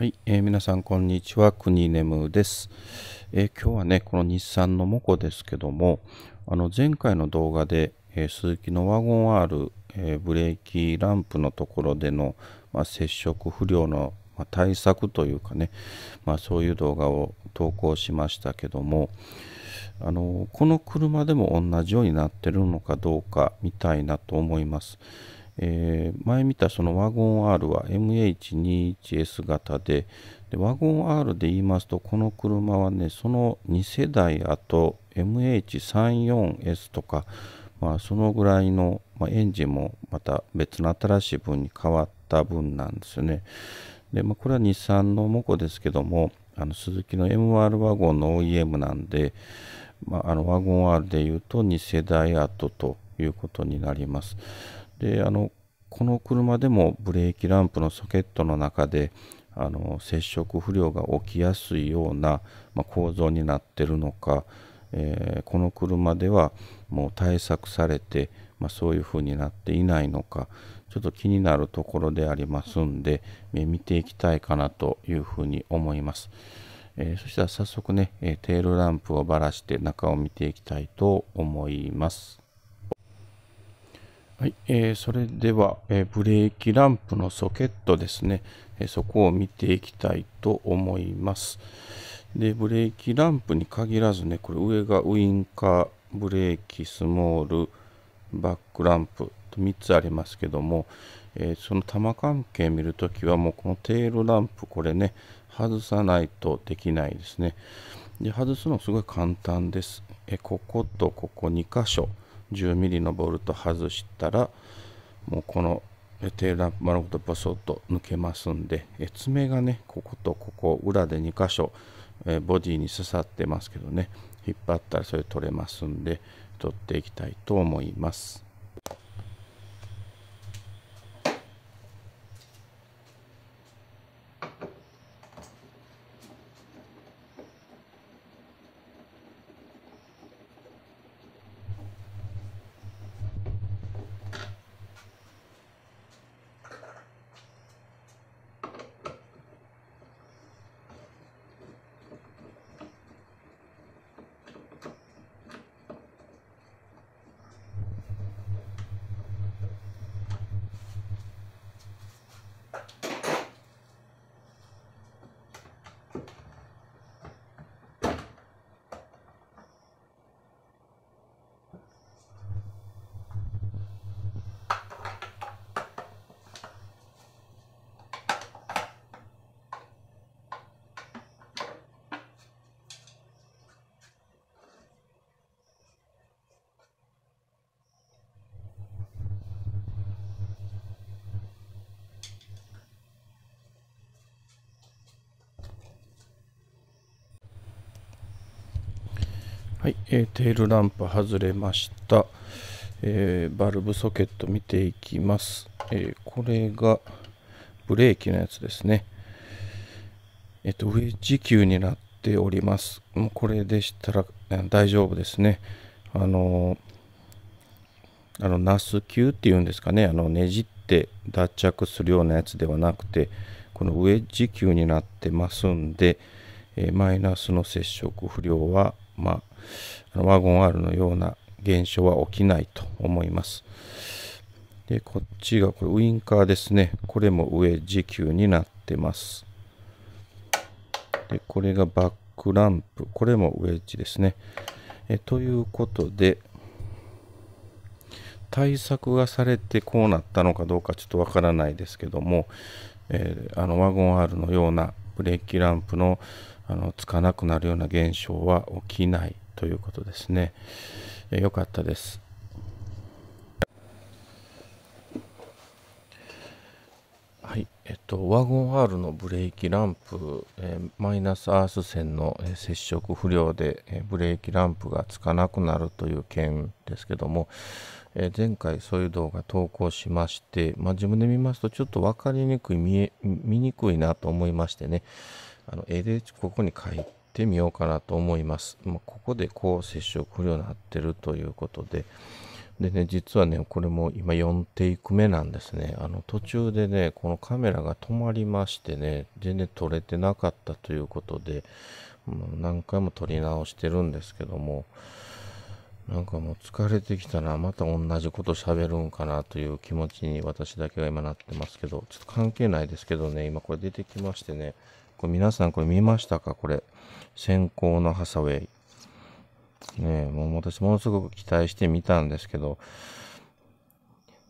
はい、えー、皆さんこんにちは、くにねです、えー、今日はね、この日産のモコですけども、あの前回の動画で、えー、鈴木のワゴン R、えブレーキランプのところでの、まあ、接触不良の、まあ、対策というかね、まあ、そういう動画を投稿しましたけども、あのこの車でも同じようになってるのかどうかみたいなと思います。えー、前見たそのワゴン R は MH21S 型でで、ワゴン R で言いますと、この車はね、その2世代あと MH34S とか、まあ、そのぐらいの、まあ、エンジンもまた別の新しい分に変わった分なんですよね。で、まあ、これは日産のモコですけども、あのスズキの MR ワゴンの OEM なんで、まあ、あのワゴン R でいうと2世代後ということになります。であのこの車でもブレーキランプのソケットの中であの接触不良が起きやすいような、まあ、構造になってるのか、えー、この車ではもう対策されて、まあ、そういうふうになっていないのかちょっと気になるところでありますんで、え見ていきたいかなというふうに思います、えー、そしたら早速ね、えテールランプをばらして中を見ていきたいと思いますはい、えー、それでは、えー、ブレーキランプのソケットですね、えー、そこを見ていきたいと思います。で、ブレーキランプに限らずね、これ上がウインカー、ブレーキ、スモール、バックランプと3つありますけども、えー、その玉関係見るときはもうこのテールランプ、これね、外さないとできないですね。で、外すのすごい簡単です。えこことここ2箇所。10mm のボルト外したらもうこのテールランプ丸ごとボソッと抜けますんで爪がねこことここ裏で2箇所ボディに刺さってますけどね引っ張ったらそれ取れますんで取っていきたいと思います。はい、えー、テールランプ外れました、えー、バルブソケット見ていきます、えー、これがブレーキのやつですねえっ、ー、とウェッジ球になっておりますもうこれでしたら大丈夫ですねあのあのナス球っていうんですかねあのねじって脱着するようなやつではなくてこのウェッジ球になってますんで、えマイナスの接触不良はまあワゴン R のような現象は起きないと思います。で、こっちがこれウインカーですね。これも上時給になってます。で、これがバックランプ。これもウェッジですね。えということで、対策がされてこうなったのかどうかちょっとわからないですけども、えー、あのワゴン R のようなブレーキランプのあのつかなくなるような現象は起きないということですね。よかったです。はい、えっと、ワゴン R のブレーキランプ、えー、マイナスアース線の、えー、接触不良で、えー、ブレーキランプがつかなくなるという件ですけども、え前回そういう動画投稿しまして、まあ、自分で見ますとちょっと分かりにくい見え見にくいなと思いましてねあの絵でここに書いってみようかなと思います。まあ、ここでこう接触不良になってるということで、でね、実はね、これも今4テイク目なんですね。あの途中でね、このカメラが止まりましてね、全然撮れてなかったということで、もう何回も撮り直してるんですけども、なんかもう疲れてきたな、また同じこと喋るんかなという気持ちに私だけが今なってますけど、ちょっと関係ないですけどね、今これ出てきましてね、これ皆さんこれ見ましたかこれ。先行のハサウェイ。ねもう私ものすごく期待してみたんですけど、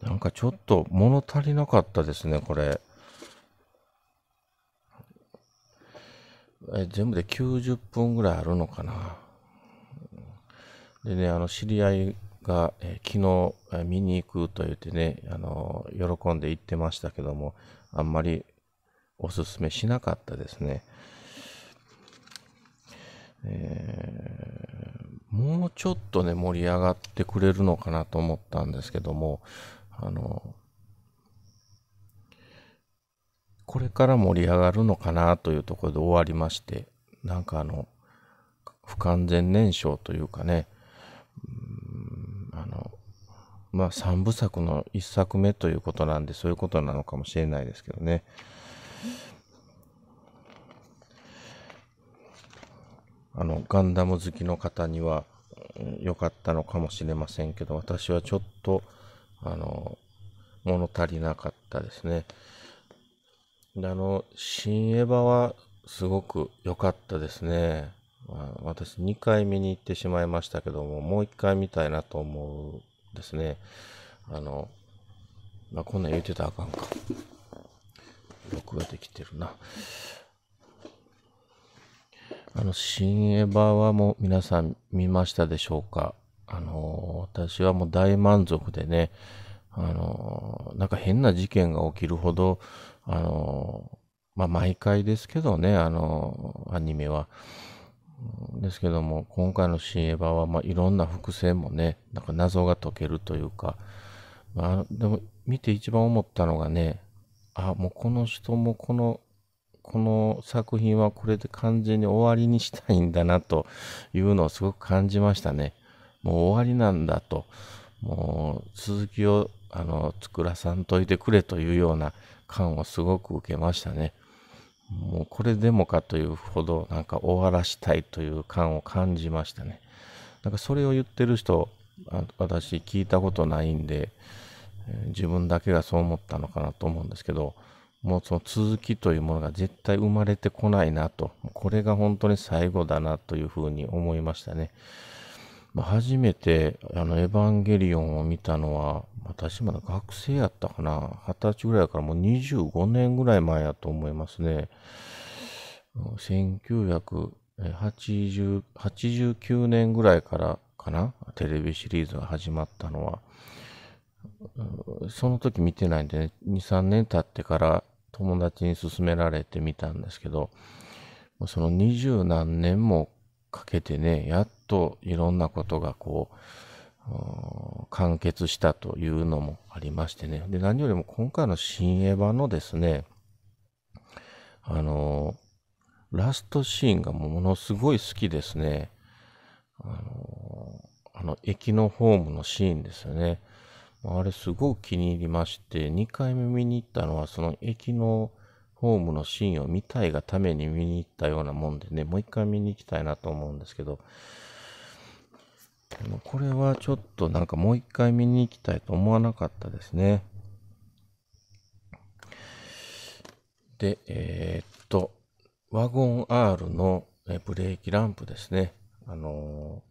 なんかちょっと物足りなかったですね、これ。え全部で90分ぐらいあるのかな。でね、あの、知り合いが、え昨日、え見に行くと言ってね、あの喜んで行ってましたけども、あんまりおすすめしなかったですね。えもうちょっとね、盛り上がってくれるのかなと思ったんですけども、あの、これから盛り上がるのかなというところで終わりまして、なんかあの、不完全燃焼というかね、うんあの、まあ、三部作の一作目ということなんで、そういうことなのかもしれないですけどね。あの、ガンダム好きの方には良かったのかもしれませんけど、私はちょっと、あの、物足りなかったですね。あの、新エヴァはすごく良かったですね。私2回見に行ってしまいましたけども、もう1回見たいなと思うですね。あの、まあ、こんなん言うてたらあかんか。録画できてるな。あの、新エヴァはもう皆さん見ましたでしょうかあの、私はもう大満足でね、あの、なんか変な事件が起きるほど、あの、まあ、毎回ですけどね、あの、アニメは。ですけども、今回の新エヴァは、まあ、いろんな伏線もね、なんか謎が解けるというか、まあ、でも、見て一番思ったのがね、あ、もうこの人もこのこの作品はこれで完全に終わりにしたいんだなというのをすごく感じましたね。もう終わりなんだと。もう続きをあの作らさんといてくれというような感をすごく受けましたね。もうこれでもかというほどなんか終わらしたいという感を感じましたね。なんかそれを言ってる人私聞いたことないんで自分だけがそう思ったのかなと思うんですけどもうその続きというものが絶対生まれてこないなと、これが本当に最後だなというふうに思いましたね。まあ、初めて、あの、エヴァンゲリオンを見たのは、私まだ学生やったかな。二十歳ぐらいからもう25年ぐらい前やと思いますね。1 9 89年ぐらいからかな。テレビシリーズが始まったのは。その時見てないんでね、2、3年経ってから友達に勧められてみたんですけど、その二十何年もかけてね、やっといろんなことがこう、完結したというのもありましてね。で、何よりも今回の新エヴァのですね、あのラストシーンがものすごい好きですね。あのあの駅のホームのシーンですよね。あれすごく気に入りまして、2回目見に行ったのはその駅のホームのシーンを見たいがために見に行ったようなもんでね、もう一回見に行きたいなと思うんですけど、これはちょっとなんかもう一回見に行きたいと思わなかったですね。で、えー、っと、ワゴン R のブレーキランプですね。あのー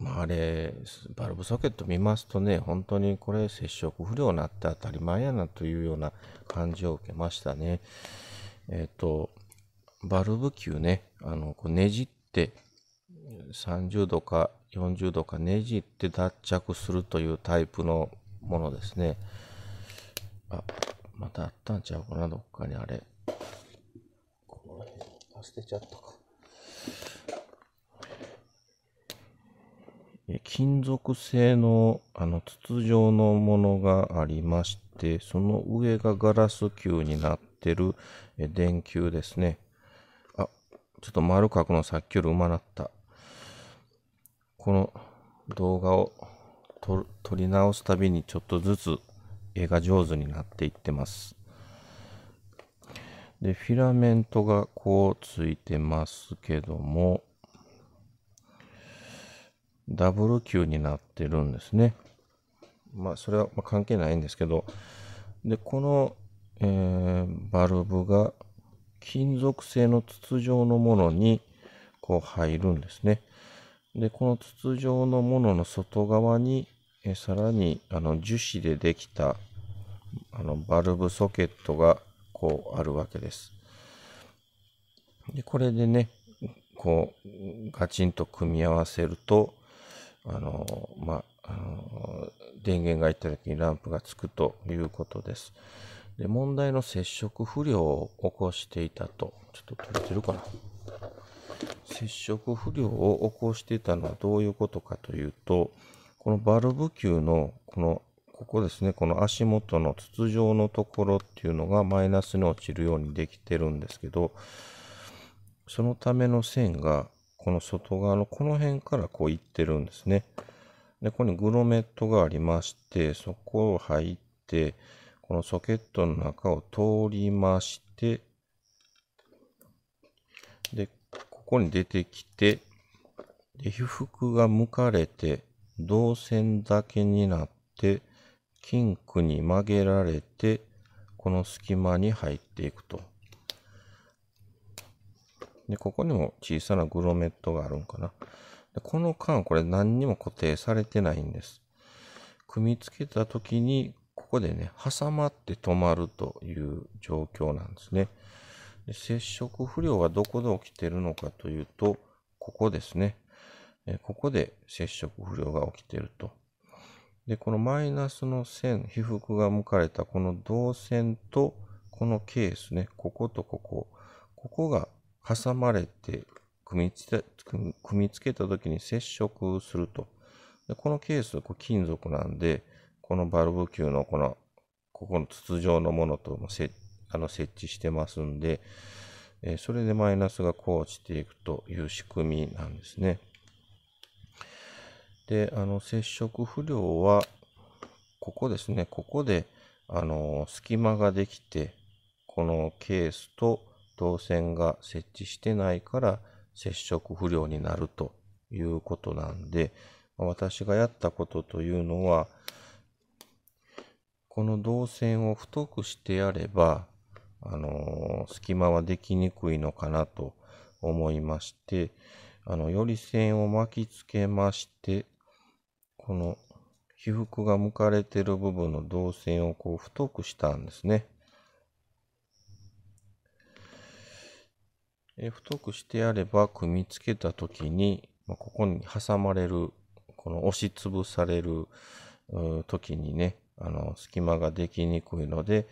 まあ、あれ、バルブソケット見ますとね、本当にこれ接触不良になって当たり前やなというような感じを受けましたね。えっ、と、バルブ球ね、あの、こうねじって30度か40度かねじって脱着するというタイプのものですね。あ、またあったんちゃうかな、どっかにあれ。この辺、捨てちゃったか。金属製のあの筒状のものがありまして、その上がガラス球になってる電球ですね。あ、ちょっと丸角のさっきよりうまなった。この動画を撮り直すたびにちょっとずつ絵が上手になっていってます。で、フィラメントがこうついてますけども、ダブル級になってるんですね。まあ、それは関係ないんですけど、で、この、えー、バルブが金属製の筒状のものにこう入るんですね。で、この筒状のものの外側に、えさらにあの樹脂でできたあのバルブソケットがこうあるわけです。で、これでね、こうガチンと組み合わせると、あの、まあ、あの電源がいった時にランプがつくということです。で、問題の接触不良を起こしていたと。ちょっと取れてるかな。接触不良を起こしていたのはどういうことかというと、このバルブ球の、この、ここですね、この足元の筒状のところっていうのがマイナスに落ちるようにできてるんですけど、そのための線がこの外側のこの辺からこう行ってるんですね。で、ここにグロメットがありまして、そこを入って、このソケットの中を通りまして、で、ここに出てきて、で、被覆が向かれて、銅線だけになって、キンクに曲げられて、この隙間に入っていくと。で、ここにも小さなグロメットがあるんかな。でこの間、これ何にも固定されてないんです。組み付けた時に、ここでね、挟まって止まるという状況なんですね。で接触不良がどこで起きてるのかというと、ここですね。ここで接触不良が起きてると。で、このマイナスの線、被覆が向かれたこの導線と、このケースね、こことここ、ここが挟まれて組み付けた時に接触すると。でこのケースはこう金属なんで、このバルブ球のこの、ここの筒状のものともせあの設置してますんで、えそれでマイナスがこうちていくという仕組みなんですね。で、あの接触不良は、ここですね、ここで、あの隙間ができて、このケースと、銅線が設置してないから接触不良になるということなんで、私がやったことというのは、この銅線を太くしてやれば、あの隙間はできにくいのかなと思いまして、あの、より線を巻きつけまして、この被覆が向かれてる部分の銅線をこう太くしたんですね。え太くしてあれば組み付けた時に、まあ、ここに挟まれるこの押しつぶされる時にねあの隙間ができにくいので、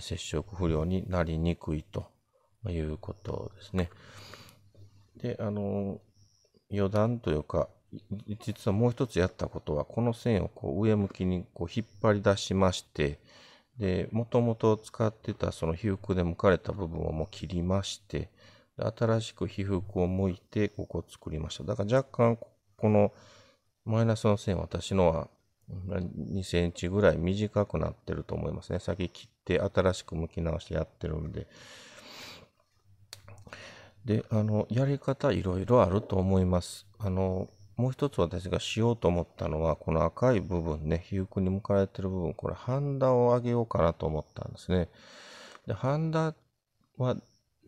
接触不良になりにくいということですね。であの余談というか実はもう一つやったことはこの線をこう上向きにこう引っ張り出しましてでもともと使ってたその皮膚で剥かれた部分をもう切りまして新しく被覆を向いて、ここを作りました。だから若干、このマイナスの線、私のは2センチぐらい短くなってると思いますね。先切って新しく向き直してやってるんで。で、あの、やり方いろいろあると思います。あの、もう一つ私がしようと思ったのは、この赤い部分ね、皮膚に向かれてる部分、これ、ハンダを上げようかなと思ったんですね。で、ハンダは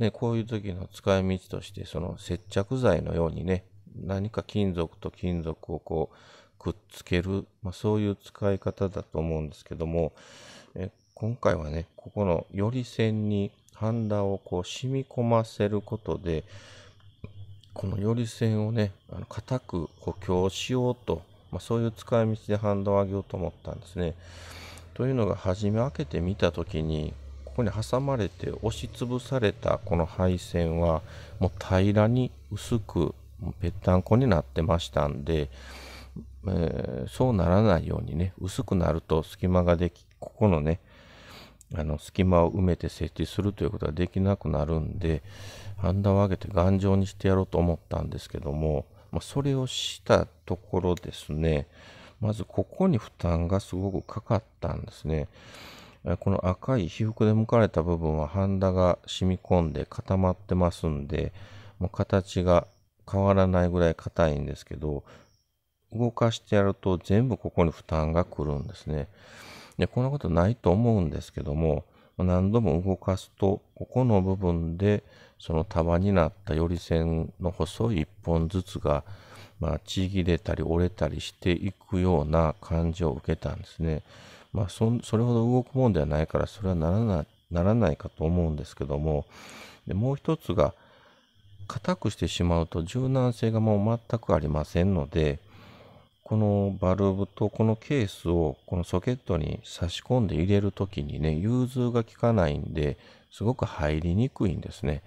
ね、こういう時の使い道として、その接着剤のようにね、何か金属と金属をこう、くっつける、まあ、そういう使い方だと思うんですけども、え今回はね、ここのより線にハンダをこう染み込ませることで、このより線をね、あの固く補強しようと、まあ、そういう使い道でハンダを上げようと思ったんですね。というのが、初め開けてみた時に、ここに挟まれて押しつぶされたこの配線はもう平らに薄くぺったんこになってましたんで、えー、そうならないようにね薄くなると隙間ができここのねあの隙間を埋めて設置するということができなくなるんでダーを上げて頑丈にしてやろうと思ったんですけども、まあ、それをしたところですねまずここに負担がすごくかかったんですね。この赤い被覆でむかれた部分はハンダが染み込んで固まってますんで、もう形が変わらないぐらい硬いんですけど、動かしてやると全部ここに負担が来るんですね。で、こんなことないと思うんですけども、何度も動かすと、ここの部分でその束になったより線の細い1本ずつがまあ、ちぎれたり折れたりしていくような感じを受けたんですね。まあそ、それほど動くもんではないから、それはならなならないかと思うんですけども、でもう一つが、硬くしてしまうと柔軟性がもう全くありませんので、このバルブとこのケースをこのソケットに差し込んで入れるときにね、融通が効かないんで、すごく入りにくいんですね。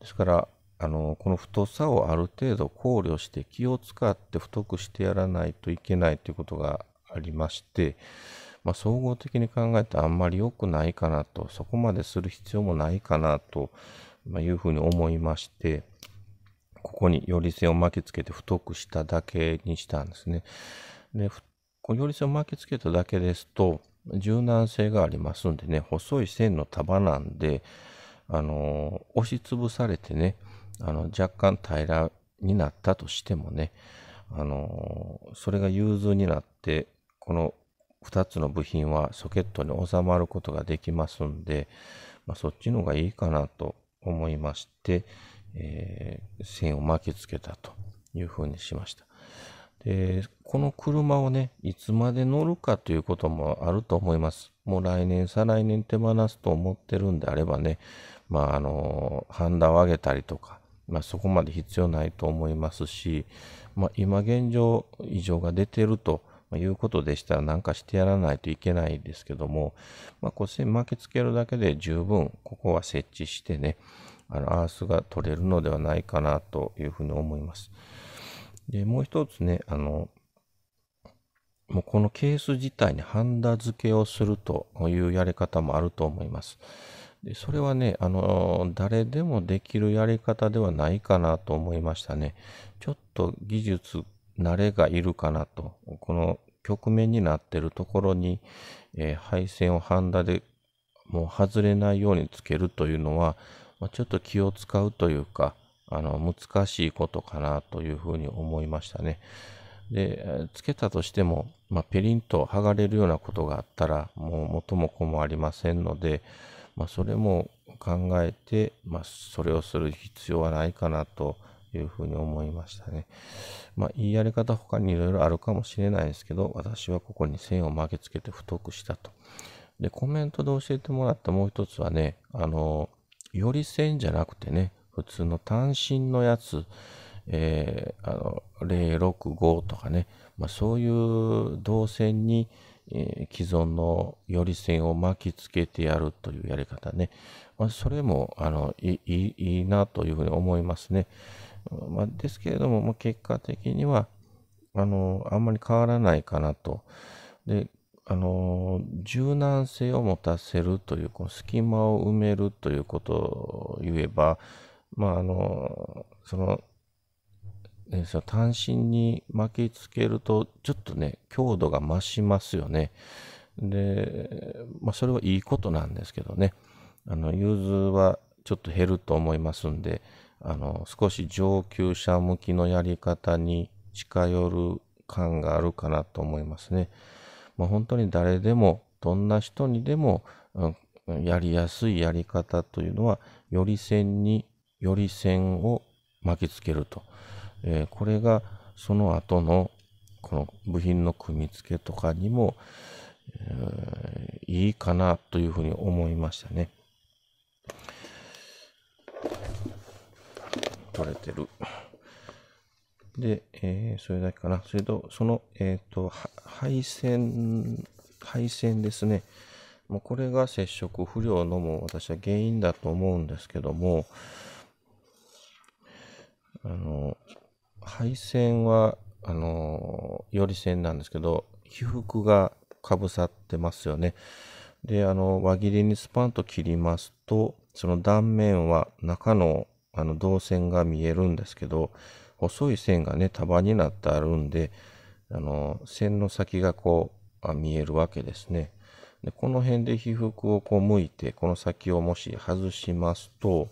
ですから、あのこの太さをある程度考慮して気を使って太くしてやらないといけないということがありまして、まあ、総合的に考えてあんまり良くないかなとそこまでする必要もないかなというふうに思いましてここに寄り線を巻きつけて太くしただけにしたんですね。でこのより線を巻きつけただけですと柔軟性がありますんでね細い線の束なんであの押しつぶされてねあの、若干平らになったとしてもね、あの、それが融通になって、この2つの部品はソケットに収まることができますんで、まあ、そっちの方がいいかなと思いまして、えー、線を巻きつけたというふうにしました。で、この車をね、いつまで乗るかということもあると思います。もう来年、再来年手放すと思ってるんであればね、まあ、あの、ハンダを上げたりとか、まあ、そこまで必要ないと思いますし、まあ、今現状異常が出てるということでしたら何かしてやらないといけないですけども、まあ、こうに巻きつけるだけで十分ここは設置してねあのアースが取れるのではないかなというふうに思います。でもう一つねあのもうこのケース自体にハンダ付けをするというやり方もあると思います。でそれはね、あの、誰でもできるやり方ではないかなと思いましたね。ちょっと技術、慣れがいるかなと。この局面になってるところに、えー、配線をハンダでもう外れないようにつけるというのは、まあ、ちょっと気を使うというか、あの、難しいことかなというふうに思いましたね。で、つけたとしても、まあ、ペリンと剥がれるようなことがあったら、もう元も子もありませんので、まあ、それも考えて、まあ、それをする必要はないかなというふうに思いましたね。まあ、いいやり方他にいろいろあるかもしれないですけど、私はここに線を巻きつけて太くしたと。で、コメントで教えてもらったもう一つはね、あの、より線じゃなくてね、普通の単身のやつ、えー、あの、065とかね、まあ、そういう動線に、えー、既存のより線を巻きつけてやるというやり方ね、まあ、それもあのいいいいなというふうに思いますね。まあ、ですけれども、まあ、結果的にはあのあんまり変わらないかなと。であの柔軟性を持たせるというこの隙間を埋めるということを言えば、まあ、あのそのね、そ単身に巻きつけると、ちょっとね、強度が増しますよね。で、まあ、それはいいことなんですけどね、あの、融通はちょっと減ると思いますんで、あの、少し上級者向きのやり方に近寄る感があるかなと思いますね。まあ、本当に誰でも、どんな人にでも、うん、やりやすいやり方というのは、より線により線を巻きつけると。えー、これがその後のこの部品の組み付けとかにも、えー、いいかなというふうに思いましたね。取れてる。で、えー、それだけかな。それと、その、えっ、ー、と、配線、配線ですね。もうこれが接触不良のも私は原因だと思うんですけども、あの、配線は、あの、より線なんですけど、被覆がかぶさってますよね。で、あの、輪切りにスパンと切りますと、その断面は中のあの銅線が見えるんですけど、細い線がね、束になってあるんで、あの、線の先がこう、あ見えるわけですね。で、この辺で被覆をこう向いて、この先をもし外しますと、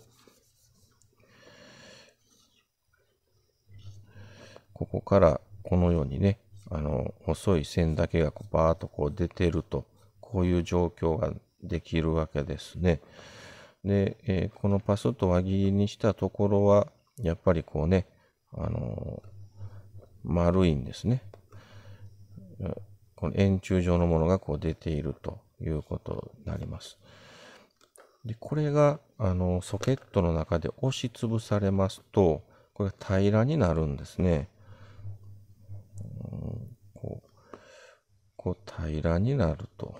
ここからこのようにね、あの、細い線だけがこうバーッとこう出てると、こういう状況ができるわけですね。で、えー、このパスッと輪切りにしたところは、やっぱりこうね、あのー、丸いんですね。この円柱状のものがこう出ているということになります。で、これが、あの、ソケットの中で押しつぶされますと、これが平らになるんですね。こう、こう平らになると。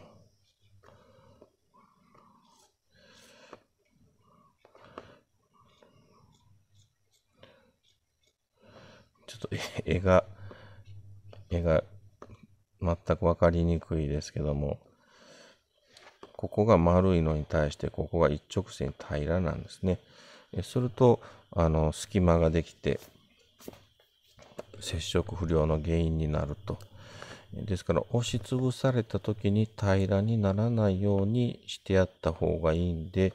ちょっと絵が、絵が全くわかりにくいですけども、ここが丸いのに対してここが一直線平らなんですね。すると、あの、隙間ができて、接触不良の原因になると。ですから押しつぶされた時に平らにならないようにしてやった方がいいんで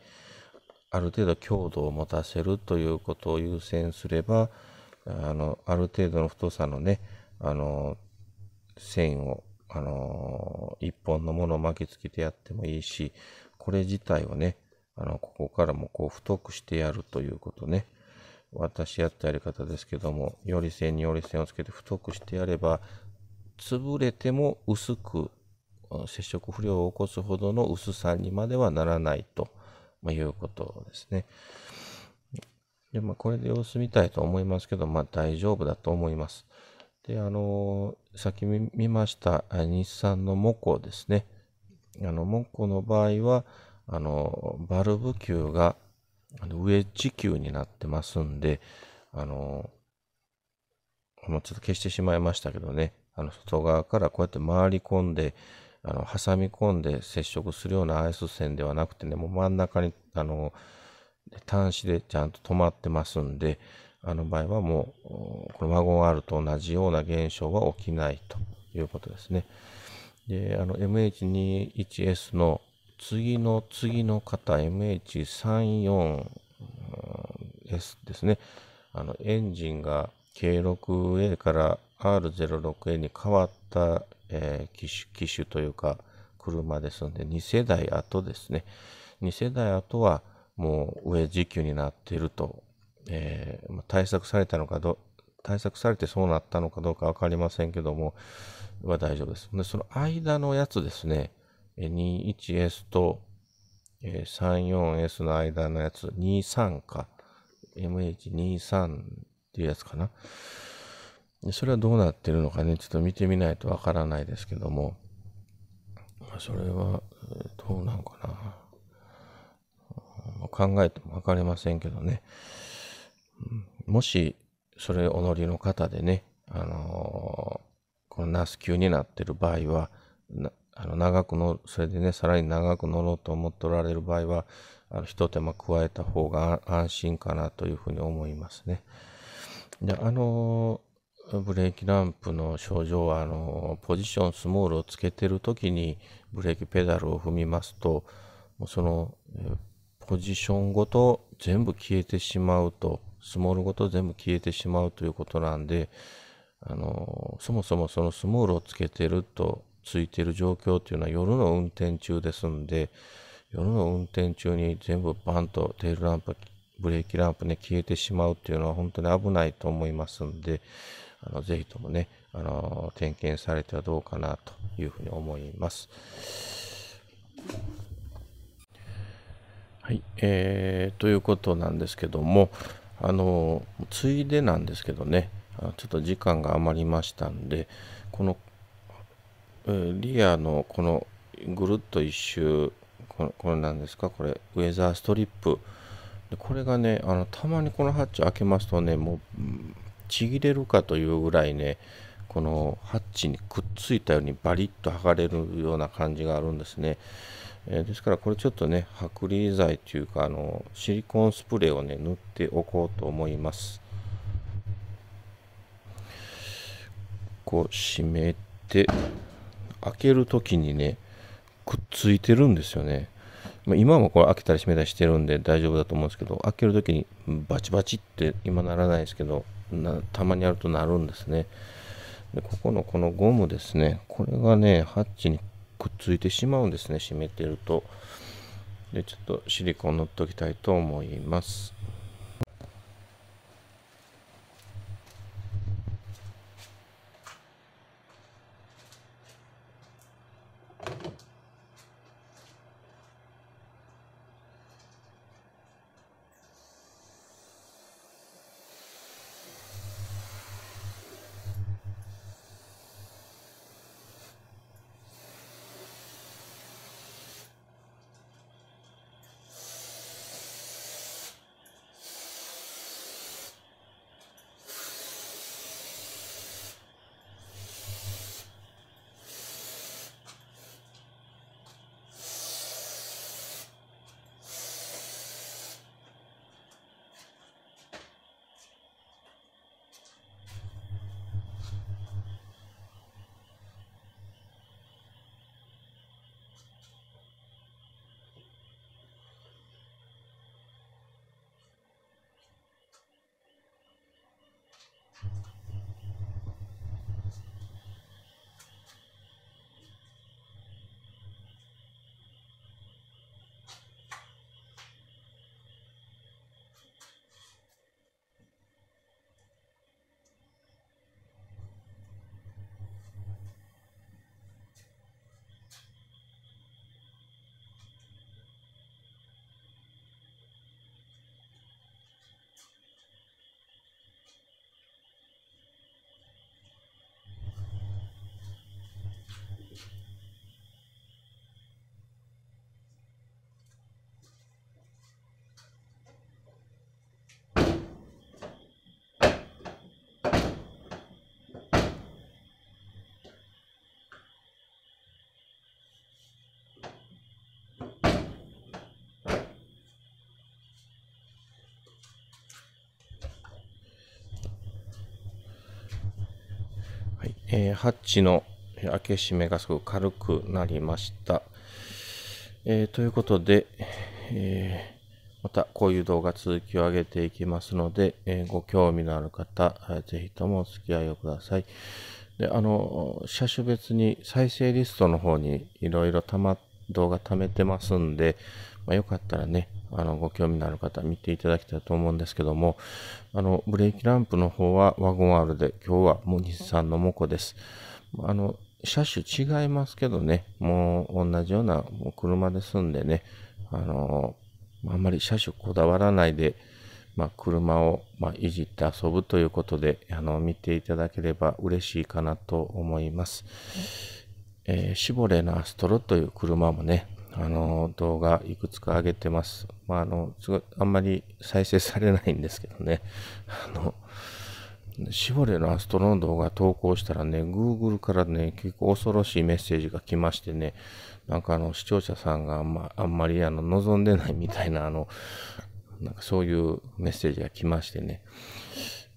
ある程度強度を持たせるということを優先すればあのある程度の太さのねあの線をあの1本のものを巻きつけてやってもいいしこれ自体をねあのここからもこう太くしてやるということね。私やったやり方ですけども、より線により線をつけて太くしてやれば、潰れても薄く、接触不良を起こすほどの薄さにまではならないと、まいうことですね。で、まあ、これで様子見たいと思いますけど、まあ、大丈夫だと思います。で、あのさっき見ました日産のモコですね。あの、モコの場合は、あの、バルブ球があの上地球になってますんで、あの、もうちょっと消してしまいましたけどね、あの外側からこうやって回り込んで、あの挟み込んで接触するようなアイス線ではなくてね、もう真ん中に、あの、端子でちゃんと止まってますんで、あの場合はもう、このワゴン R と同じような現象は起きないということですね。で、あの MH21S の次の次の方、MH34S ですね。あの、エンジンが K6A から R06A に変わった、えー、機種、機種というか、車ですので、2世代後ですね。2世代後は、もう上時給になっていると、えー、対策されたのかど、対策されてそうなったのかどうか分かりませんけども、は大丈夫です。で、その間のやつですね、21S と 34S の間のやつ、23か。MH23 っていうやつかな。それはどうなってるのかね、ちょっと見てみないとわからないですけども。それは、どうなんかな。考えてもわかりませんけどね。もし、それお乗りの方でね、あのー、このナス級になってる場合は、あの長くの、それでね、さらに長く乗ろうと思っておられる場合は、あの、ひと手間加えた方が安心かなというふうに思いますね。で、あの、ブレーキランプの症状は、あの、ポジションスモールをつけてる時にブレーキペダルを踏みますと、もうその、ポジションごと全部消えてしまうと、スモールごと全部消えてしまうということなんで、あの、そもそもそのスモールをつけてるとついてる状況っていうのは夜の運転中ですんで、夜の運転中に全部バンとテールランプ、ブレーキランプね、消えてしまうっていうのは本当に危ないと思いますんで、あの、ぜひともね、あの、点検されてはどうかなというふうに思います。はい、えー、ということなんですけども、あの、ついでなんですけどね、ちょっと時間が余りましたんで、このリアのこのぐるっと一周このこれなんですかこれウェザーストリップでこれがねあのたまにこのハッチを開けますとねもうちぎれるかというぐらいねこのハッチにくっついたようにバリッと剥がれるような感じがあるんですね、えー、ですからこれちょっとね剥離剤というかあのシリコンスプレーをね塗っておこうと思いますこう閉めて開ける時にねくっついてるんですよね、まあ、今もこれ開けたり閉めたりしてるんで大丈夫だと思うんですけど開ける時にバチバチって今ならないですけどたまにあるとなるんですねでここのこのゴムですねこれがねハッチにくっついてしまうんですね閉めてるとでちょっとシリコン塗っておきたいと思いますえー、ハッチの開け閉めがすごく軽くなりました。えー、ということで、えー、またこういう動画続きを上げていきますので、えご興味のある方、ぜひともお付き合いをください。で、あの、車種別に再生リストの方にいろいろ動画貯めてますんで、まあ、よかったらね、あのご興味のある方見ていただきたいと思うんですけどもあのブレーキランプの方はワゴン R で今日はもう日産のモコですあの車種違いますけどねもう同じような車ですんでねあのあんまり車種こだわらないで、まあ、車を、まあ、いじって遊ぶということであの見ていただければ嬉しいかなと思います、えー、シボレのアストロという車もねあの、動画いくつか上げてます。まあ、あの、すごい、あんまり再生されないんですけどね。あの、シボレのアストロの動画投稿したらね、Google からね、結構恐ろしいメッセージが来ましてね、なんかあの、視聴者さんがあんまあんまりあの、望んでないみたいな、あの、なんかそういうメッセージが来ましてね。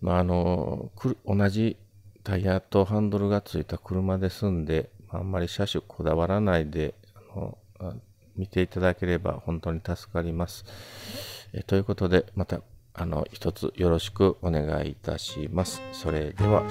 まあ、あの、同じタイヤとハンドルがついた車ですんで、あんまり車種こだわらないで、あの見ていただければ本当に助かります。えということで、また、あの、一つよろしくお願いいたします。それでは。